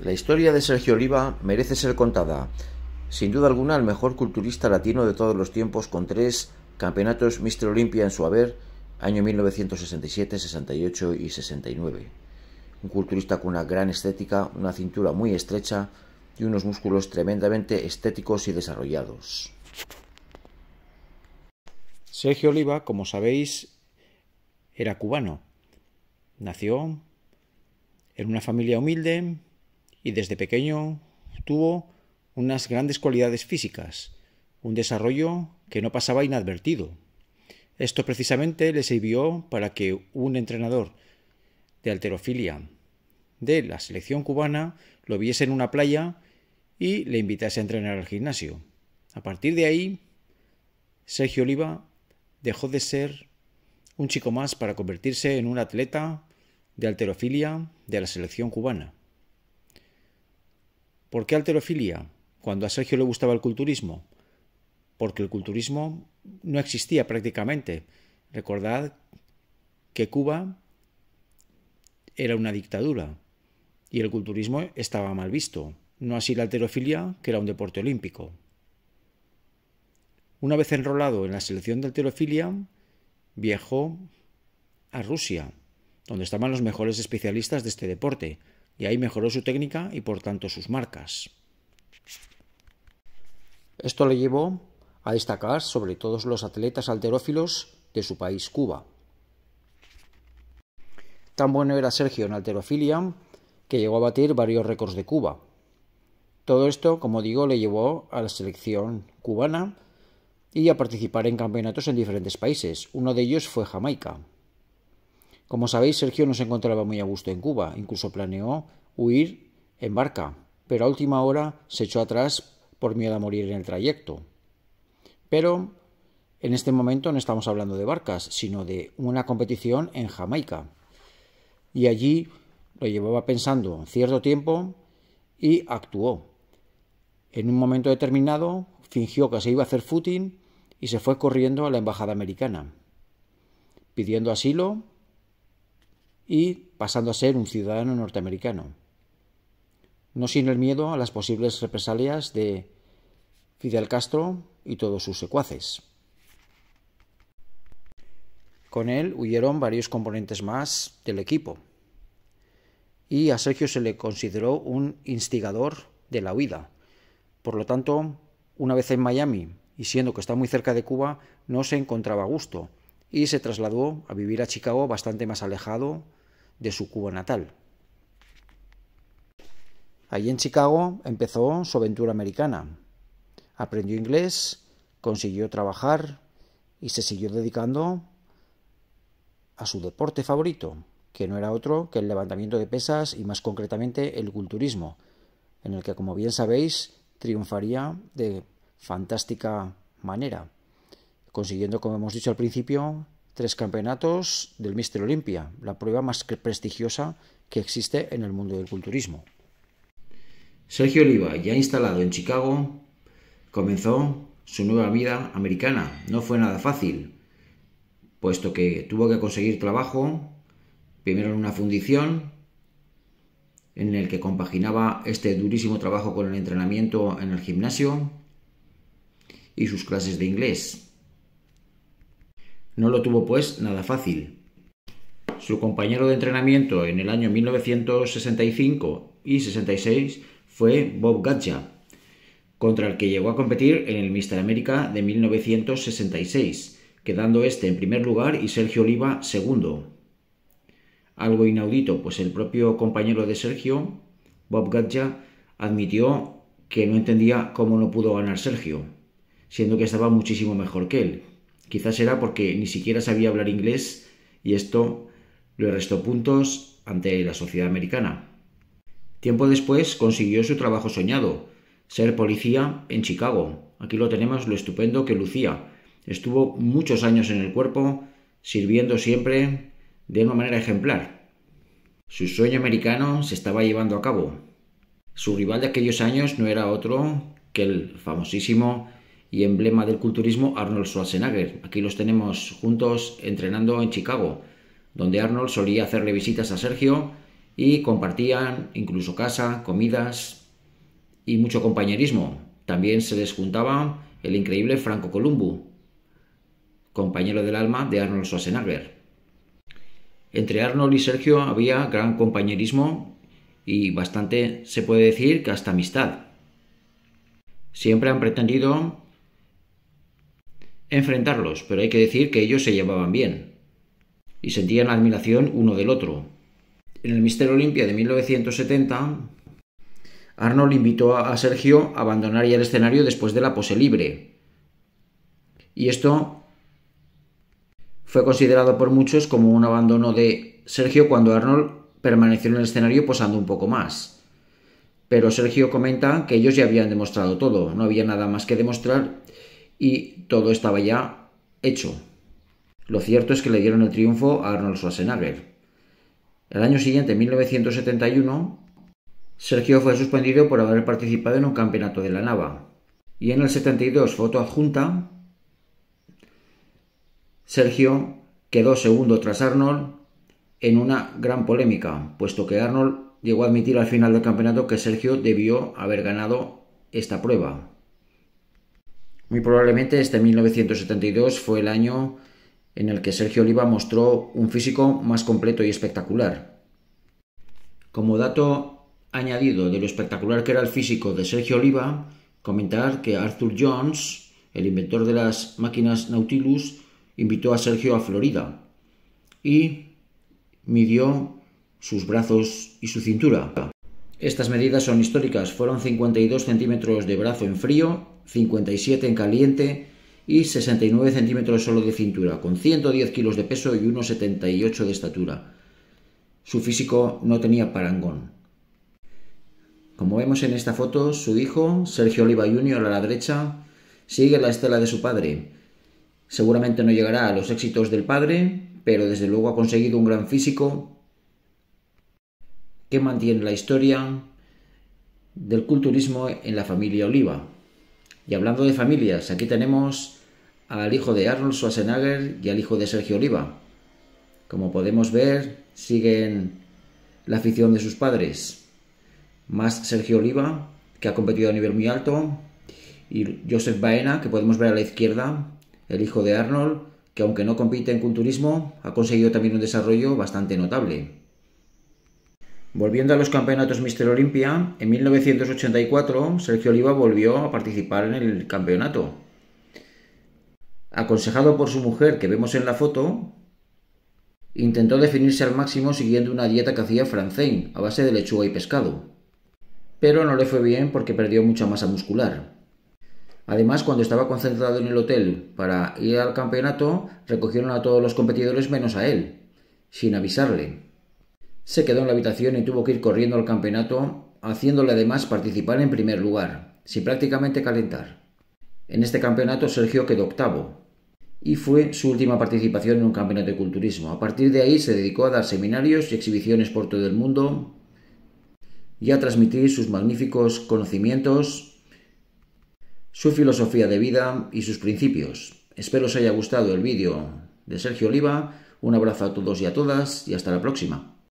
La historia de Sergio Oliva merece ser contada. Sin duda alguna, el mejor culturista latino de todos los tiempos, con tres campeonatos Mr. Olympia en su haber, año 1967, 68 y 69. Un culturista con una gran estética, una cintura muy estrecha y unos músculos tremendamente estéticos y desarrollados. Sergio Oliva, como sabéis, era cubano. Nació en una familia humilde, y desde pequeño tuvo unas grandes cualidades físicas, un desarrollo que no pasaba inadvertido. Esto precisamente le sirvió para que un entrenador de alterofilia de la selección cubana lo viese en una playa y le invitase a entrenar al gimnasio. A partir de ahí, Sergio Oliva dejó de ser un chico más para convertirse en un atleta de alterofilia de la selección cubana. ¿Por qué alterofilia? Cuando a Sergio le gustaba el culturismo. Porque el culturismo no existía prácticamente. Recordad que Cuba era una dictadura y el culturismo estaba mal visto. No así la alterofilia, que era un deporte olímpico. Una vez enrolado en la selección de alterofilia, viajó a Rusia, donde estaban los mejores especialistas de este deporte, y ahí mejoró su técnica y por tanto sus marcas. Esto le llevó a destacar sobre todos los atletas alterófilos de su país, Cuba. Tan bueno era Sergio en alterofilia que llegó a batir varios récords de Cuba. Todo esto, como digo, le llevó a la selección cubana y a participar en campeonatos en diferentes países. Uno de ellos fue Jamaica. Como sabéis, Sergio no se encontraba muy a gusto en Cuba, incluso planeó huir en barca, pero a última hora se echó atrás por miedo a morir en el trayecto. Pero en este momento no estamos hablando de barcas, sino de una competición en Jamaica. Y allí lo llevaba pensando cierto tiempo y actuó. En un momento determinado fingió que se iba a hacer footing y se fue corriendo a la embajada americana, pidiendo asilo y pasando a ser un ciudadano norteamericano. No sin el miedo a las posibles represalias de Fidel Castro y todos sus secuaces. Con él huyeron varios componentes más del equipo y a Sergio se le consideró un instigador de la huida. Por lo tanto, una vez en Miami y siendo que está muy cerca de Cuba, no se encontraba a gusto y se trasladó a vivir a Chicago bastante más alejado de su Cuba natal. Allí en Chicago empezó su aventura americana. Aprendió inglés, consiguió trabajar y se siguió dedicando a su deporte favorito, que no era otro que el levantamiento de pesas y más concretamente el culturismo, en el que, como bien sabéis, triunfaría de fantástica manera, consiguiendo, como hemos dicho al principio, tres campeonatos del Mister Olympia, la prueba más prestigiosa que existe en el mundo del culturismo. Sergio Oliva, ya instalado en Chicago, comenzó su nueva vida americana. No fue nada fácil, puesto que tuvo que conseguir trabajo, primero en una fundición, en el que compaginaba este durísimo trabajo con el entrenamiento en el gimnasio y sus clases de inglés. No lo tuvo pues nada fácil. Su compañero de entrenamiento en el año 1965 y 66 fue Bob Gatcha, contra el que llegó a competir en el Mr. América de 1966, quedando este en primer lugar y Sergio Oliva segundo. Algo inaudito, pues el propio compañero de Sergio, Bob Gadja, admitió que no entendía cómo no pudo ganar Sergio, siendo que estaba muchísimo mejor que él, Quizás era porque ni siquiera sabía hablar inglés y esto le restó puntos ante la sociedad americana. Tiempo después consiguió su trabajo soñado, ser policía en Chicago. Aquí lo tenemos lo estupendo que lucía. Estuvo muchos años en el cuerpo, sirviendo siempre de una manera ejemplar. Su sueño americano se estaba llevando a cabo. Su rival de aquellos años no era otro que el famosísimo y emblema del culturismo Arnold Schwarzenegger. Aquí los tenemos juntos entrenando en Chicago, donde Arnold solía hacerle visitas a Sergio y compartían incluso casa, comidas y mucho compañerismo. También se les juntaba el increíble Franco Columbu, compañero del alma de Arnold Schwarzenegger. Entre Arnold y Sergio había gran compañerismo y bastante, se puede decir, que hasta amistad. Siempre han pretendido enfrentarlos, pero hay que decir que ellos se llevaban bien y sentían admiración uno del otro. En el Mister Olimpia de 1970, Arnold invitó a Sergio a abandonar ya el escenario después de la pose libre. Y esto fue considerado por muchos como un abandono de Sergio cuando Arnold permaneció en el escenario posando un poco más. Pero Sergio comenta que ellos ya habían demostrado todo, no había nada más que demostrar y todo estaba ya hecho. Lo cierto es que le dieron el triunfo a Arnold Schwarzenegger. El año siguiente, 1971, Sergio fue suspendido por haber participado en un campeonato de la Nava. Y en el 72, foto adjunta, Sergio quedó segundo tras Arnold en una gran polémica, puesto que Arnold llegó a admitir al final del campeonato que Sergio debió haber ganado esta prueba. Muy probablemente este 1972 fue el año en el que Sergio Oliva mostró un físico más completo y espectacular. Como dato añadido de lo espectacular que era el físico de Sergio Oliva, comentar que Arthur Jones, el inventor de las máquinas Nautilus, invitó a Sergio a Florida y midió sus brazos y su cintura. Estas medidas son históricas, fueron 52 centímetros de brazo en frío, 57 en caliente y 69 centímetros solo de cintura, con 110 kilos de peso y 1,78 de estatura. Su físico no tenía parangón. Como vemos en esta foto, su hijo, Sergio Oliva Jr. a la derecha, sigue la estela de su padre. Seguramente no llegará a los éxitos del padre, pero desde luego ha conseguido un gran físico que mantiene la historia del culturismo en la familia Oliva. Y hablando de familias, aquí tenemos al hijo de Arnold Schwarzenegger y al hijo de Sergio Oliva. Como podemos ver, siguen la afición de sus padres. Más Sergio Oliva, que ha competido a nivel muy alto, y Joseph Baena, que podemos ver a la izquierda, el hijo de Arnold, que aunque no compite en culturismo, ha conseguido también un desarrollo bastante notable. Volviendo a los campeonatos Mister Olimpia, en 1984 Sergio Oliva volvió a participar en el campeonato. Aconsejado por su mujer que vemos en la foto, intentó definirse al máximo siguiendo una dieta que hacía Francine, a base de lechuga y pescado. Pero no le fue bien porque perdió mucha masa muscular. Además, cuando estaba concentrado en el hotel para ir al campeonato, recogieron a todos los competidores menos a él, sin avisarle se quedó en la habitación y tuvo que ir corriendo al campeonato, haciéndole además participar en primer lugar, sin prácticamente calentar. En este campeonato Sergio quedó octavo, y fue su última participación en un campeonato de culturismo. A partir de ahí se dedicó a dar seminarios y exhibiciones por todo el mundo y a transmitir sus magníficos conocimientos, su filosofía de vida y sus principios. Espero os haya gustado el vídeo de Sergio Oliva. Un abrazo a todos y a todas y hasta la próxima.